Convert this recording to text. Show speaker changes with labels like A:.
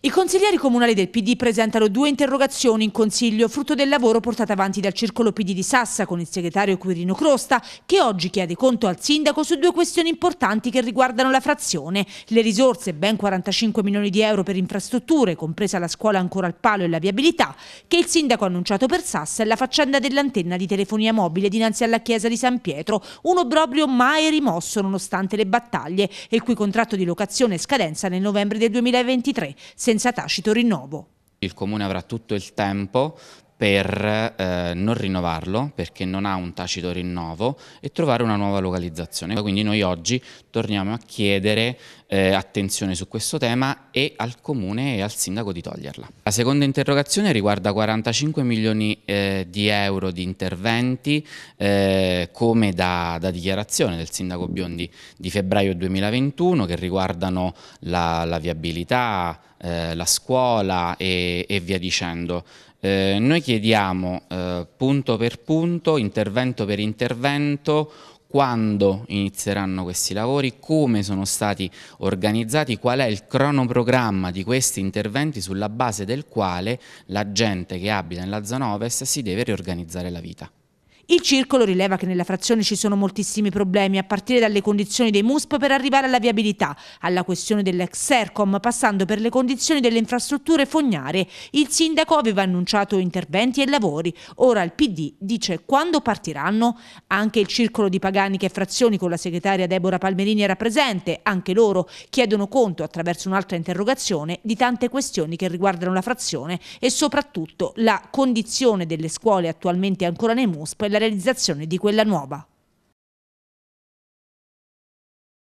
A: I consiglieri comunali del PD presentano due interrogazioni in consiglio, frutto del lavoro portato avanti dal circolo PD di Sassa con il segretario Quirino Crosta, che oggi chiede conto al sindaco su due questioni importanti che riguardano la frazione. Le risorse, ben 45 milioni di euro per infrastrutture, compresa la scuola ancora al palo e la viabilità, che il sindaco ha annunciato per Sassa e la faccenda dell'antenna di telefonia mobile dinanzi alla chiesa di San Pietro, un obbrobrio mai rimosso nonostante le battaglie, e il cui contratto di locazione scadenza nel novembre del 2023 senza tacito rinnovo.
B: Il Comune avrà tutto il tempo per eh, non rinnovarlo perché non ha un tacito rinnovo e trovare una nuova localizzazione. Quindi noi oggi torniamo a chiedere eh, attenzione su questo tema e al Comune e al Sindaco di toglierla. La seconda interrogazione riguarda 45 milioni eh, di euro di interventi eh, come da, da, dichiarazione del Sindaco Biondi di febbraio 2021 che riguardano la, la viabilità, eh, la scuola e, e via dicendo. Eh, noi chiediamo eh, punto per punto, intervento per intervento, quando inizieranno questi lavori, come sono stati organizzati, qual è il cronoprogramma di questi interventi sulla base del quale la gente che abita nella zona ovest si deve riorganizzare la vita.
A: Il circolo rileva che nella frazione ci sono moltissimi problemi, a partire dalle condizioni dei MUSP per arrivare alla viabilità, alla questione dell'ex Sercom, passando per le condizioni delle infrastrutture fognarie. Il sindaco aveva annunciato interventi e lavori, ora il PD dice quando partiranno. Anche il circolo di Pagani che frazioni con la segretaria Deborah Palmerini era presente, anche loro chiedono conto attraverso un'altra interrogazione di tante questioni che riguardano la frazione e soprattutto la condizione delle scuole attualmente ancora nei MUSP e la realizzazione di quella nuova.